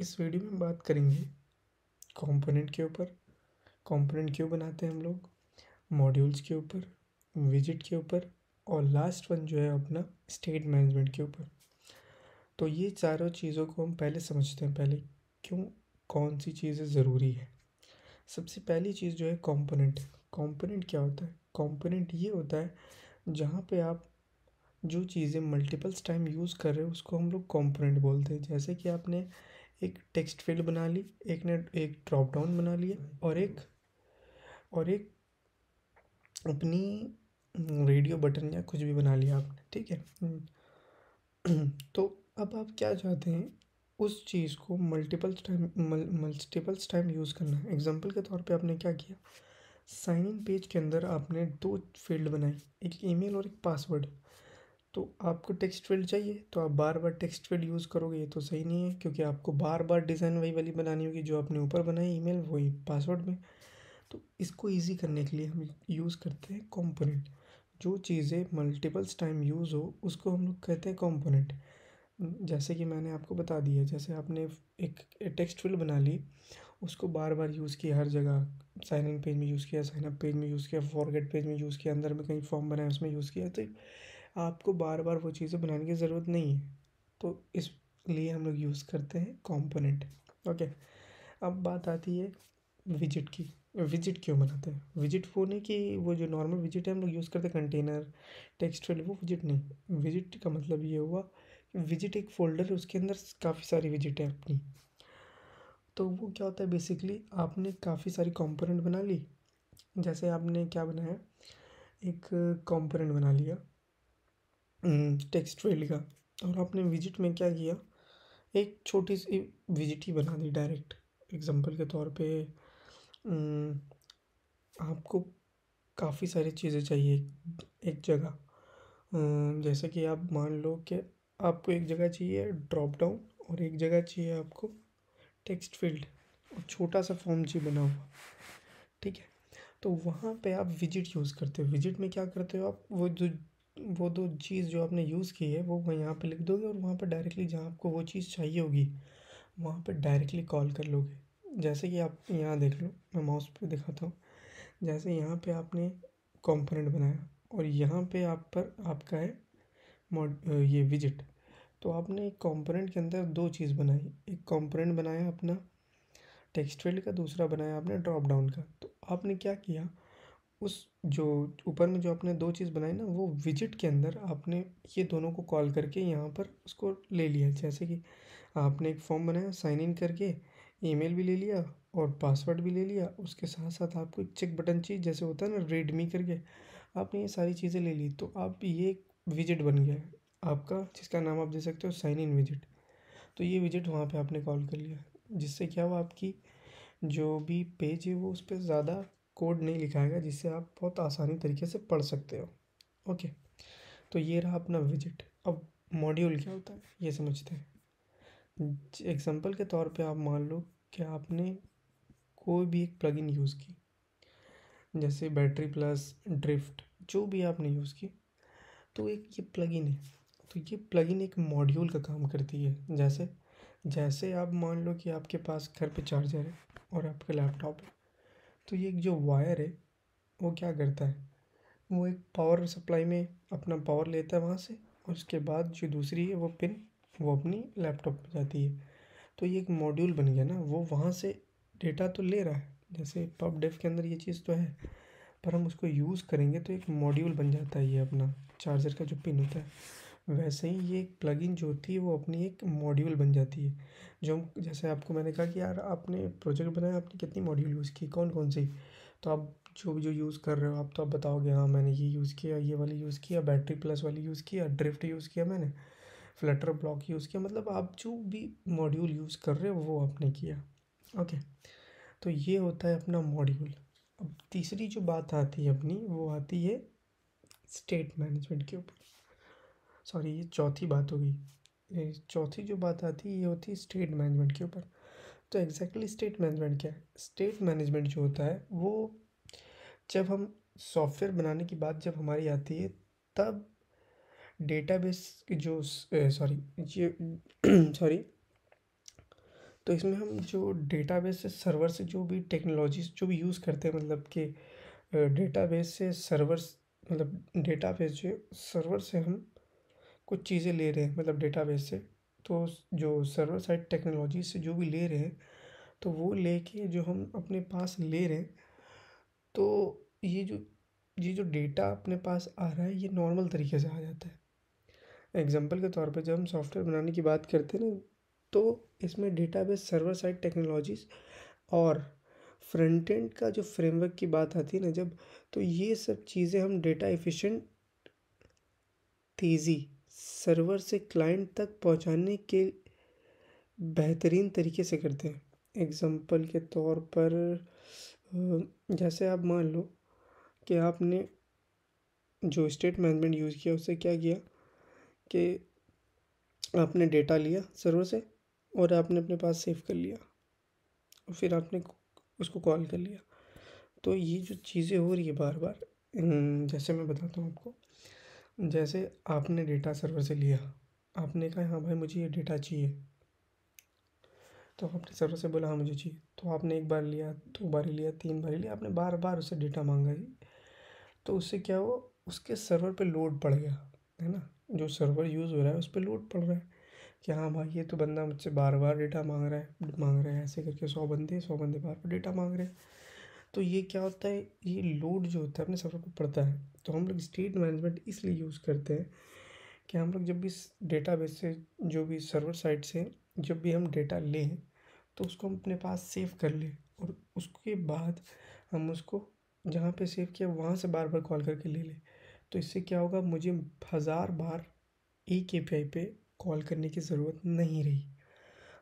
इस वीडियो में बात करेंगे कंपोनेंट के ऊपर कंपोनेंट क्यों बनाते हैं हम लोग मॉड्यूल्स के ऊपर विजिट के ऊपर और लास्ट वन जो है अपना स्टेट मैनेजमेंट के ऊपर तो ये चारों चीज़ों को हम पहले समझते हैं पहले क्यों कौन सी चीज़ें ज़रूरी है सबसे पहली चीज़ जो है कंपोनेंट कंपोनेंट क्या होता है कंपोनेंट ये होता है जहाँ पे आप जो चीज़ें मल्टीपल्स टाइम यूज़ कर रहे हो उसको हम लोग कंपोनेंट बोलते हैं जैसे कि आपने एक टेक्स्ट फील्ड बना ली एक ने एक ड्रॉप डाउन बना लिया और एक और एक अपनी रेडियो बटन या कुछ भी बना लिया आपने ठीक है तो अब आप क्या चाहते हैं उस चीज़ को multiple time multiples time use करना है एग्जाम्पल के तौर पे आपने क्या किया साइन इन पेज के अंदर आपने दो फील्ड बनाई एक ईमेल और एक पासवर्ड तो आपको टेक्स्ट फील्ड चाहिए तो आप बार बार टेक्स्ट फील्ड यूज़ करोगे ये तो सही नहीं है क्योंकि आपको बार बार डिज़ाइन वही वाली बनानी होगी जो आपने ऊपर बनाई ईमेल वही पासवर्ड में तो इसको ईज़ी करने के लिए हम यूज़ करते हैं कॉम्पोनेंट जो चीज़ें मल्टीपल्स टाइम यूज़ हो उसको हम लोग कहते हैं कॉम्पोनेंट जैसे कि मैंने आपको बता दिया जैसे आपने एक टेक्स्ट फील्ड बना ली उसको बार बार यूज़ किया हर जगह साइन इन पेज में यूज़ किया साइन अप पेज में यूज़ किया फॉरगेट पेज में यूज़ किया अंदर में कहीं फॉर्म बनाया उसमें यूज़ किया तो आपको बार बार वो चीज़ें बनाने की ज़रूरत नहीं है तो इसलिए हम लोग यूज़ करते हैं कॉम्पोनेंट ओके अब बात आती है विजिट की विजिट क्यों बनाते हैं विजिट वो नहीं कि वो जो नॉर्मल विजिट है हम लोग यूज़ करते हैं कंटेनर टेक्स्ट वो विजिट नहीं विजिट का मतलब ये हुआ कि विजिट एक फोल्डर है उसके अंदर काफ़ी सारी विजिट है अपनी तो वो क्या होता है बेसिकली आपने काफ़ी सारी कंपोनेंट बना ली जैसे आपने क्या बनाया एक कंपोनेंट बना लिया हम्म, टेक्स्ट फील्ड का और आपने विजिट में क्या किया एक छोटी सी विजिट ही बना दी डायरेक्ट एग्जांपल के तौर पे हम्म, आपको काफ़ी सारी चीज़ें चाहिए एक जगह हम्म, जैसे कि आप मान लो कि आपको एक जगह चाहिए ड्रॉप डाउन और एक जगह चाहिए आपको टेक्स्ट फील्ड और छोटा सा फॉर्म जी बना हुआ ठीक है तो वहाँ पे आप विजिट यूज़ करते हो विजिट में क्या करते हो आप वो जो वो दो चीज़ जो आपने यूज़ की है वो यहाँ पे लिख दोगे और वहाँ पे डायरेक्टली जहाँ आपको वो चीज़ चाहिए होगी वहाँ पे डायरेक्टली कॉल कर लोगे जैसे कि आप यहाँ देख लो मैं माउस पे दिखाता हूँ जैसे यहाँ पे आपने कंपोनेंट बनाया और यहाँ पे आप पर आपका है मॉड ये विजिट तो आपने एक कॉम्पोनेंट के अंदर दो चीज़ बनाई एक कॉम्पोनेंट बनाया अपना टेक्स्ट फील्ड का दूसरा बनाया आपने ड्रॉप डाउन का तो आपने क्या किया उस जो ऊपर में जो आपने दो चीज़ बनाई ना वो विजिट के अंदर आपने ये दोनों को कॉल करके यहाँ पर उसको ले लिया जैसे कि आपने एक फॉर्म बनाया साइन इन करके ईमेल भी ले लिया और पासवर्ड भी ले लिया उसके साथ साथ आपको एक चेक बटन चाहिए जैसे होता है ना रेडमी करके आपने ये सारी चीज़ें ले ली तो आप ये एक विजिट बन गया आपका जिसका नाम आप दे सकते हो साइन इन विजिट तो ये विजिट वहाँ पे आपने कॉल कर लिया जिससे क्या हुआ आपकी जो भी पेज है वो उस पर ज़्यादा कोड नहीं लिखाएगा जिससे आप बहुत आसानी तरीके से पढ़ सकते हो ओके तो ये रहा अपना विजिट अब मॉड्यूल क्या होता है ये समझते हैं एग्जाम्पल के तौर पे आप मान लो कि आपने कोई भी एक प्लगइन यूज़ की जैसे बैटरी प्लस ड्रिफ्ट जो भी आपने यूज़ की तो एक ये प्लगइन है तो ये प्लगइन एक मॉड्यूल का काम करती है जैसे जैसे आप मान लो कि आपके पास घर पे चार्जर है और आपका लैपटॉप है तो ये जो वायर है वो क्या करता है वो एक पावर सप्लाई में अपना पावर लेता है वहाँ से और उसके बाद जो दूसरी है वो पिन वो अपनी लैपटॉप पर जाती है तो ये एक मॉड्यूल बन गया ना वो वहाँ से डेटा तो ले रहा है जैसे पब डेफ के अंदर ये चीज़ तो है पर हम उसको यूज़ करेंगे तो एक मॉड्यूल बन जाता है ये अपना चार्जर का जो पिन होता है वैसे ही ये प्लगइन जो होती है वो अपनी एक मॉड्यूल बन जाती है जो हम जैसे आपको मैंने कहा कि यार आपने प्रोजेक्ट बनाया आपने कितनी मॉड्यूल यूज़ की कौन कौन सी तो आप जो भी जो यूज़ कर रहे हो आप तो आप बताओगे हाँ मैंने ये यूज़ किया ये वाली यूज़ किया बैटरी प्लस वाली यूज़ किया ड्रिफ्ट यूज़ किया मैंने फ्लटर ब्लॉक यूज़ किया मतलब आप जो भी मॉड्यूल यूज़ कर रहे हो वो आपने किया ओके तो ये होता है अपना मॉड्यूल अब तीसरी जो बात आती है अपनी वो आती है स्टेट मैनेजमेंट के ऊपर सॉरी ये चौथी बात होगी चौथी जो बात आती है ये होती है स्टेट मैनेजमेंट के ऊपर तो एग्जैक्टली स्टेट मैनेजमेंट क्या है स्टेट मैनेजमेंट जो होता है वो जब हम सॉफ्टवेयर बनाने की बात जब हमारी आती है तब डेटाबेस जो सॉरी ये सॉरी तो इसमें हम जो डेटाबेस से सर्वर से जो भी टेक्नोलॉजीज जो भी यूज़ करते हैं मतलब कि डेटाबेस से सर्वर मतलब डेटाबेस जो सर्वर से हम कुछ चीज़ें ले रहे हैं मतलब डेटा से तो जो सर्वर साइड टेक्नोलॉजी से जो भी ले रहे हैं तो वो लेके जो हम अपने पास ले रहे हैं तो ये जो ये जो डेटा अपने पास आ रहा है ये नॉर्मल तरीके से आ जाता है एग्जांपल के तौर पर जब हम सॉफ्टवेयर बनाने की बात करते हैं ना तो इसमें data base server side technologies और फ्रंट एंड का जो फ्रेमवर्क की बात आती है ना जब तो ये सब चीज़ें हम डेटा एफिशिएंट तेज़ी सर्वर से क्लाइंट तक पहुँचाने के बेहतरीन तरीके से करते हैं एग्जांपल के तौर पर जैसे आप मान लो कि आपने जो स्टेट मैनेजमेंट यूज़ किया उससे क्या किया कि आपने डेटा लिया सर्वर से और आपने अपने पास सेव कर लिया और फिर आपने उसको कॉल कर लिया तो ये जो चीज़ें हो रही है बार बार जैसे मैं बताता हूँ आपको जैसे आपने डेटा सर्वर से लिया आपने कहा हाँ भाई मुझे ये डेटा चाहिए तो आपने सर्वर से बोला हाँ मुझे चाहिए तो आपने एक बार लिया दो बार लिया तीन बार लिया आपने बार बार उससे डेटा मांगा जी तो उससे क्या हुआ उसके सर्वर पे लोड पड़ गया है ना जो सर्वर यूज़ हो रहा है उस पर लोड पड़ रहा है कि हाँ भाई ये तो बंदा मुझसे बार बार डेटा मांग रहा है मांग रहा है ऐसे करके सौ बंदे सौ बंदे बार बार डेटा मांग रहे हैं तो ये क्या होता है ये लोड जो होता है अपने सफ़र पर पड़ता है तो हम लोग स्टेट मैनेजमेंट इसलिए यूज़ करते हैं कि हम लोग जब भी बेस से जो भी सर्वर साइट से जब भी हम डेटा लें तो उसको हम अपने पास सेव कर लें और उसके बाद हम उसको जहाँ पे सेव किया वहाँ से बार बार कॉल करके ले लें तो इससे क्या होगा मुझे हज़ार बार एक ए पी पे कॉल करने की ज़रूरत नहीं रही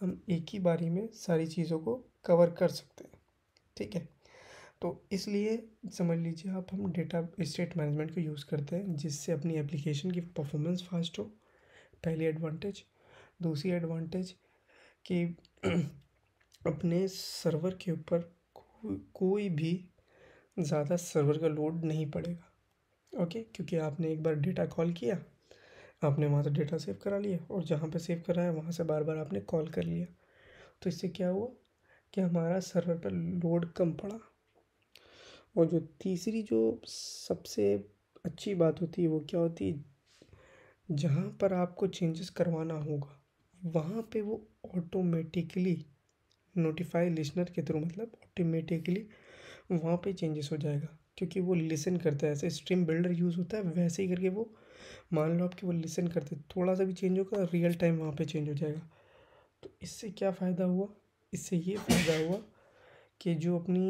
हम एक ही बारी में सारी चीज़ों को कवर कर सकते हैं ठीक है तो इसलिए समझ लीजिए आप हम डेटा स्टेट मैनेजमेंट को यूज़ करते हैं जिससे अपनी एप्लीकेशन की परफॉर्मेंस फास्ट हो पहली एडवांटेज दूसरी एडवांटेज कि अपने सर्वर के ऊपर को, कोई भी ज़्यादा सर्वर का लोड नहीं पड़ेगा ओके क्योंकि आपने एक बार डेटा कॉल किया आपने वहाँ से डेटा सेव करा लिया और जहाँ पे सेव करा है वहाँ से बार बार आपने कॉल कर लिया तो इससे क्या हुआ कि हमारा सर्वर पर लोड कम पड़ा और जो तीसरी जो सबसे अच्छी बात होती है वो क्या होती है जहाँ पर आपको चेंजेस करवाना होगा वहाँ पे वो ऑटोमेटिकली नोटिफाई लिसनर के थ्रू मतलब ऑटोमेटिकली वहाँ पे चेंजेस हो जाएगा क्योंकि वो लिसन करता है ऐसे स्ट्रीम बिल्डर यूज़ होता है वैसे ही करके वो मान लो कि वो लिसन करते थोड़ा सा भी चेंज होगा रियल टाइम वहाँ पे चेंज हो जाएगा तो इससे क्या फ़ायदा हुआ इससे ये फ़ायदा हुआ कि जो अपनी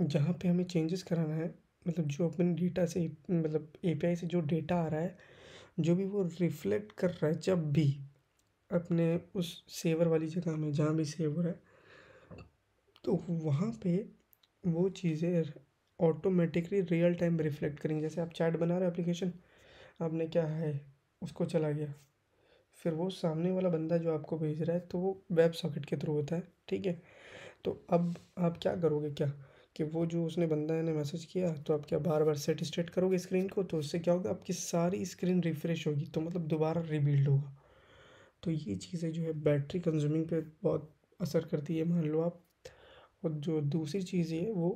जहाँ पे हमें चेंजेस कराना है मतलब जो अपन डेटा से मतलब ए पी आई से जो डेटा आ रहा है जो भी वो रिफ्लेक्ट कर रहा है जब भी अपने उस सेवर वाली जगह में जहाँ भी सेव हो रहा है तो वहाँ पे वो चीज़ें ऑटोमेटिकली रियल टाइम रिफ्लेक्ट करेंगे जैसे आप चैट बना रहे हो एप्लीकेशन आपने क्या है उसको चला गया फिर वो सामने वाला बंदा जो आपको भेज रहा है तो वो वेब सॉकेट के थ्रू होता है ठीक है तो अब आप क्या करोगे क्या कि वो जो उसने बंदा ने मैसेज किया तो आप क्या बार बार सेट स्टेट करोगे स्क्रीन को तो उससे क्या होगा आपकी सारी स्क्रीन रिफ़्रेश होगी तो मतलब दोबारा रिबिल्ड होगा तो ये चीज़ें जो है बैटरी कंज्यूमिंग पे बहुत असर करती है मान लो आप और जो दूसरी चीज़ है वो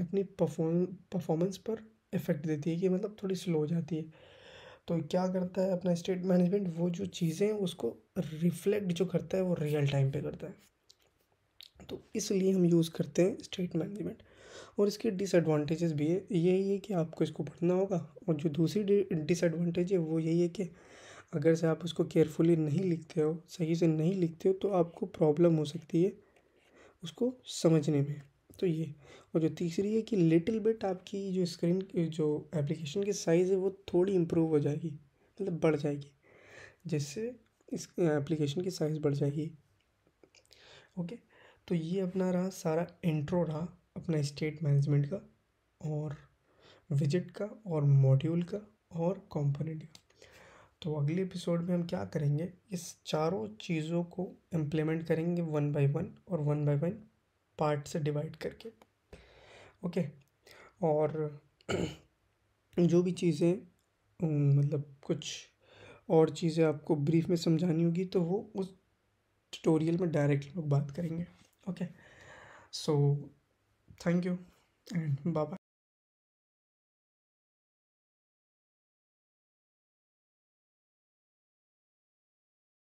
अपनी परफॉर्म परफॉर्मेंस पर इफ़ेक्ट देती है कि मतलब थोड़ी स्लो हो जाती है तो क्या करता है अपना स्टेट मैनेजमेंट वो जो चीज़ें हैं उसको रिफ्लेक्ट जो करता है वो रियल टाइम पे करता है तो इसलिए हम यूज़ करते हैं स्टेट मैनेजमेंट और इसके डिसएडवांटेजेस भी है यही है कि आपको इसको पढ़ना होगा और जो दूसरी डिसएडवांटेज है वो यही है कि अगर से आप उसको केयरफुली नहीं लिखते हो सही से नहीं लिखते हो तो आपको प्रॉब्लम हो सकती है उसको समझने में तो ये और जो तीसरी है कि लिटिल बिट आपकी जो स्क्रीन जो एप्लीकेशन की साइज़ है वो थोड़ी इम्प्रूव हो जाएगी मतलब बढ़ जाएगी जिससे इस एप्लीकेशन की साइज़ बढ़ जाएगी ओके तो ये अपना रहा सारा इंट्रो रहा अपना स्टेट मैनेजमेंट का और विजिट का और मॉड्यूल का और कंपोनेंट का तो अगले एपिसोड में हम क्या करेंगे इस चारों चीज़ों को इम्प्लीमेंट करेंगे वन बाय वन और वन बाय वन पार्ट से डिवाइड करके ओके और जो भी चीज़ें मतलब कुछ और चीज़ें आपको ब्रीफ में समझानी होगी तो वो उस ट्यूटोरियल में डायरेक्ट लोग बात करेंगे okay so Thank you and bye bye.